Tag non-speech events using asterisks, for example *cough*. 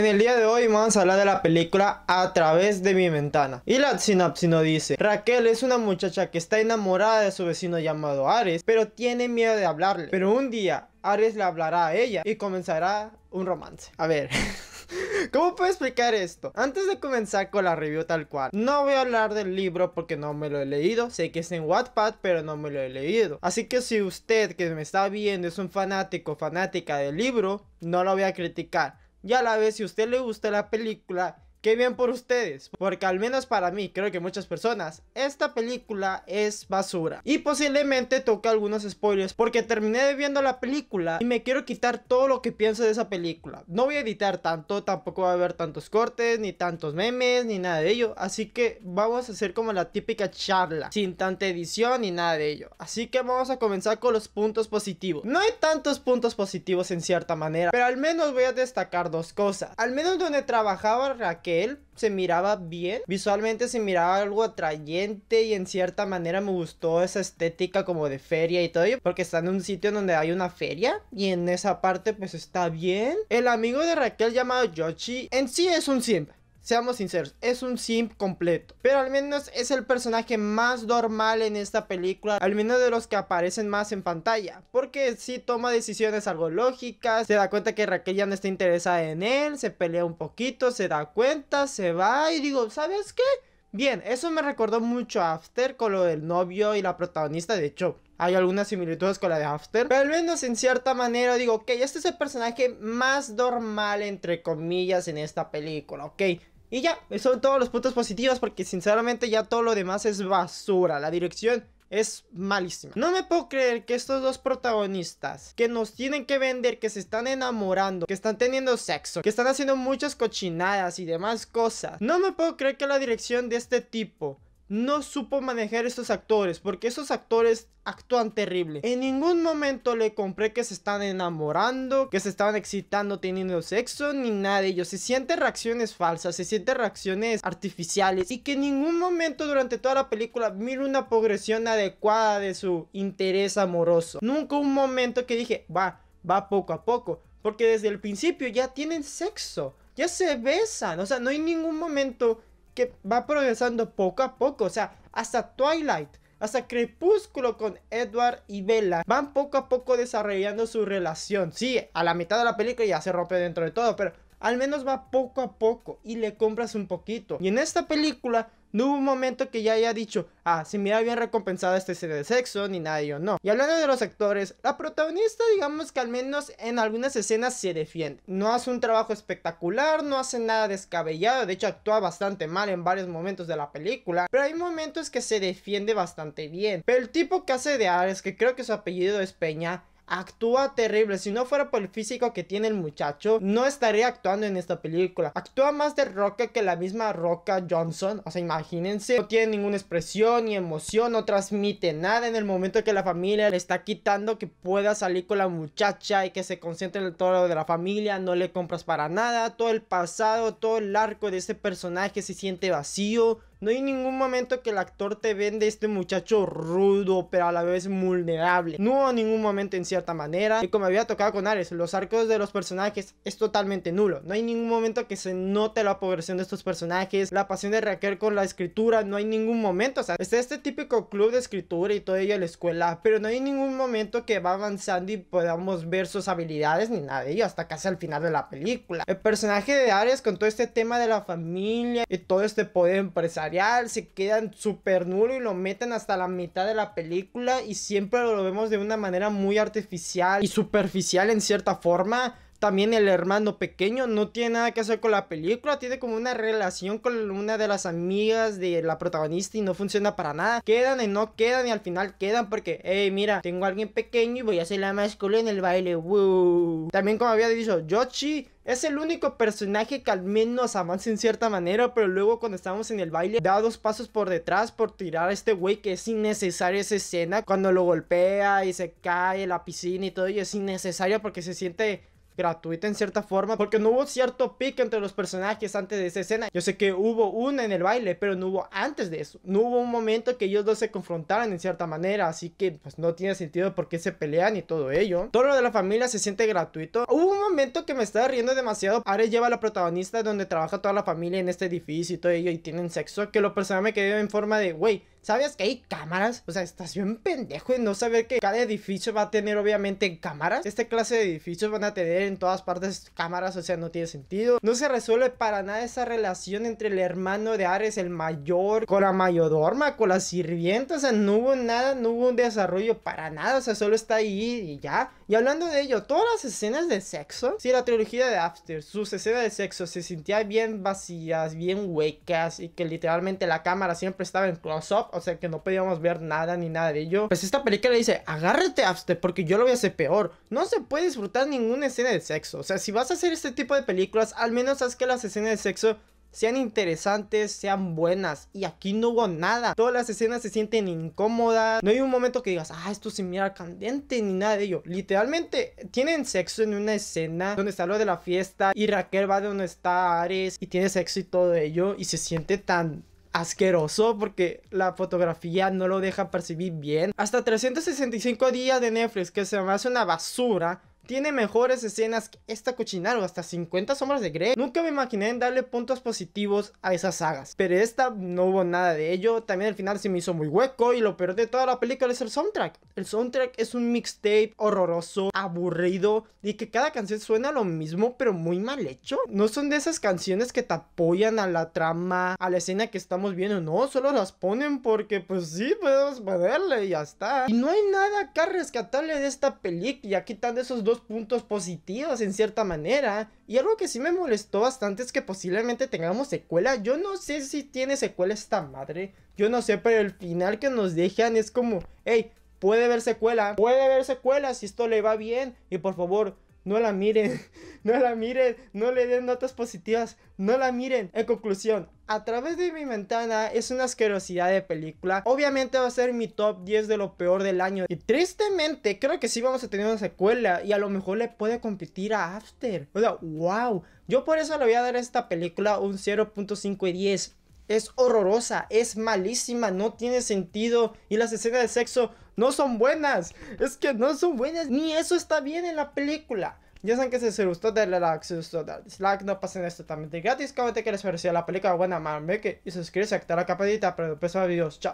En el día de hoy vamos a hablar de la película A través de mi ventana. Y la sinapsis nos dice, Raquel es una muchacha que está enamorada de su vecino llamado Ares, pero tiene miedo de hablarle. Pero un día Ares le hablará a ella y comenzará un romance. A ver. *laughs* ¿Cómo puedo explicar esto? Antes de comenzar con la review tal cual, no voy a hablar del libro porque no me lo he leído. Sé que es en Wattpad, pero no me lo he leído. Así que si usted que me está viendo es un fanático fanática del libro, no lo voy a criticar ya la vez, si a usted le gusta la película Qué bien por ustedes, porque al menos para mí, creo que muchas personas, esta película es basura. Y posiblemente toque algunos spoilers, porque terminé viendo la película y me quiero quitar todo lo que pienso de esa película. No voy a editar tanto, tampoco va a haber tantos cortes, ni tantos memes, ni nada de ello. Así que vamos a hacer como la típica charla, sin tanta edición ni nada de ello. Así que vamos a comenzar con los puntos positivos. No hay tantos puntos positivos en cierta manera, pero al menos voy a destacar dos cosas. Al menos donde trabajaba Raquel él se miraba bien. Visualmente se miraba algo atrayente y en cierta manera me gustó esa estética como de feria y todo Porque está en un sitio donde hay una feria y en esa parte pues está bien. El amigo de Raquel llamado Yoshi en sí es un simp. Seamos sinceros, es un simp completo. Pero al menos es el personaje más normal en esta película, al menos de los que aparecen más en pantalla. Porque sí toma decisiones algo lógicas, se da cuenta que Raquel ya no está interesada en él, se pelea un poquito, se da cuenta, se va y digo, ¿sabes qué? Bien, eso me recordó mucho a After con lo del novio y la protagonista, de hecho, hay algunas similitudes con la de After. Pero al menos en cierta manera digo, ok, este es el personaje más normal, entre comillas, en esta película, ok. Y ya, son todos los puntos positivos porque sinceramente ya todo lo demás es basura. La dirección es malísima. No me puedo creer que estos dos protagonistas que nos tienen que vender, que se están enamorando, que están teniendo sexo, que están haciendo muchas cochinadas y demás cosas. No me puedo creer que la dirección de este tipo no supo manejar estos actores porque esos actores actúan terrible. En ningún momento le compré que se están enamorando, que se estaban excitando teniendo sexo, ni nada de ello. Se sienten reacciones falsas, se sienten reacciones artificiales y que en ningún momento durante toda la película miro una progresión adecuada de su interés amoroso. Nunca un momento que dije, va, va poco a poco, porque desde el principio ya tienen sexo, ya se besan, o sea, no hay ningún momento que va progresando poco a poco, o sea, hasta Twilight, hasta Crepúsculo con Edward y Bella. Van poco a poco desarrollando su relación. Sí, a la mitad de la película ya se rompe dentro de todo, pero al menos va poco a poco y le compras un poquito. Y en esta película no hubo un momento que ya haya dicho, ah, si mira bien recompensada esta escena de sexo, ni nadie yo no. Y hablando de los actores, la protagonista, digamos que al menos en algunas escenas se defiende. No hace un trabajo espectacular, no hace nada descabellado, de hecho actúa bastante mal en varios momentos de la película, pero hay momentos que se defiende bastante bien. Pero el tipo que hace de Ares, que creo que su apellido es Peña, actúa terrible. Si no fuera por el físico que tiene el muchacho, no estaría actuando en esta película. Actúa más de Roca que la misma Roca Johnson. O sea, imagínense, no tiene ninguna expresión ni emoción, no transmite nada en el momento que la familia le está quitando que pueda salir con la muchacha y que se concentre en todo lo de la familia. No le compras para nada. Todo el pasado, todo el arco de este personaje se siente vacío. No hay ningún momento que el actor te vende este muchacho rudo, pero a la vez vulnerable. No hubo ningún momento en cierta manera. Y como había tocado con Ares, los arcos de los personajes es totalmente nulo. No hay ningún momento que se note la progresión de estos personajes, la pasión de Raquel con la escritura, no hay ningún momento. O sea, está este típico club de escritura y todo ello en la escuela, pero no hay ningún momento que va avanzando y podamos ver sus habilidades ni nada de ello hasta casi al final de la película. El personaje de Ares con todo este tema de la familia y todo este poder empresarial se quedan súper nulo y lo meten hasta la mitad de la película y siempre lo vemos de una manera muy artificial y superficial en cierta forma. También el hermano pequeño no tiene nada que hacer con la película, tiene como una relación con una de las amigas de la protagonista y no funciona para nada. Quedan y no quedan y al final quedan porque, hey, mira, tengo a alguien pequeño y voy a hacer la más en el baile. También como había dicho, Yoshi es el único personaje que al menos avanza en cierta manera, pero luego cuando estamos en el baile da dos pasos por detrás por tirar a este güey que es innecesaria esa escena. Cuando lo golpea y se cae en la piscina y todo, y es innecesaria porque se siente gratuita en cierta forma porque no hubo cierto pique entre los personajes antes de esa escena. Yo sé que hubo una en el baile, pero no hubo antes de eso. No hubo un momento que ellos dos se confrontaran en cierta manera, así que pues no tiene sentido por qué se pelean y todo ello. Todo lo de la familia se siente gratuito. Hubo un momento que me estaba riendo demasiado. Ares lleva a la protagonista donde trabaja toda la familia en este edificio y todo ello y tienen sexo que lo personal me quedó en forma de, güey, ¿Sabías que hay cámaras? O sea, estás bien pendejo en no saber que cada edificio va a tener obviamente cámaras. Este clase de edificios van a tener en todas partes cámaras, o sea, no tiene sentido. No se resuelve para nada esa relación entre el hermano de Ares, el mayor, con la mayodorma, con la sirvienta. O sea, no hubo nada, no hubo un desarrollo para nada. O sea, solo está ahí y ya. Y hablando de ello, todas las escenas de sexo, sí, la trilogía de After, sus escenas de sexo se sentían bien vacías, bien huecas y que literalmente la cámara siempre estaba en close-up, o sea que no podíamos ver nada ni nada de ello. Pues esta película dice, agárrate After porque yo lo voy a hacer peor. No se puede disfrutar ninguna escena de sexo, o sea, si vas a hacer este tipo de películas, al menos haz que las escenas de sexo sean interesantes, sean buenas. Y aquí no hubo nada. Todas las escenas se sienten incómodas. No hay un momento que digas, ah, esto se mira candente ni nada de ello. Literalmente tienen sexo en una escena donde está lo de la fiesta y Raquel va de donde está Ares y tiene sexo y todo ello. Y se siente tan asqueroso porque la fotografía no lo deja percibir bien. Hasta 365 días de Netflix que se me hace una basura tiene mejores escenas que esta cochinada o hasta 50 sombras de Grey. Nunca me imaginé en darle puntos positivos a esas sagas. Pero esta no hubo nada de ello. También al final se me hizo muy hueco y lo peor de toda la película es el soundtrack. El soundtrack es un mixtape horroroso, aburrido y que cada canción suena lo mismo pero muy mal hecho. No son de esas canciones que te apoyan a la trama, a la escena que estamos viendo. No, solo las ponen porque pues sí, podemos ponerle y ya está. Y no hay nada que rescatarle de esta película. quitando esos dos puntos positivos en cierta manera. Y algo que sí me molestó bastante es que posiblemente tengamos secuela. Yo no sé si tiene secuela esta madre. Yo no sé, pero el final que nos dejan es como, hey, puede haber secuela, puede haber secuela si esto le va bien. Y por favor, no la miren, *laughs* no la miren, no le den notas positivas, no la miren. En conclusión, a través de mi ventana es una asquerosidad de película. Obviamente va a ser mi top 10 de lo peor del año. Y tristemente, creo que sí vamos a tener una secuela y a lo mejor le puede competir a After. O sea, wow. Yo por eso le voy a dar a esta película un 0.5 y 10 es horrorosa, es malísima, no tiene sentido y las escenas de sexo no son buenas. Es que no son buenas, ni eso está bien en la película. Ya saben que si se gustó, denle like, si gustó, dislike, no pasen esto totalmente gratis. Comente que les pareció la película buena, man, que y suscríbete, activa la campanita para no empezar videos. Chao.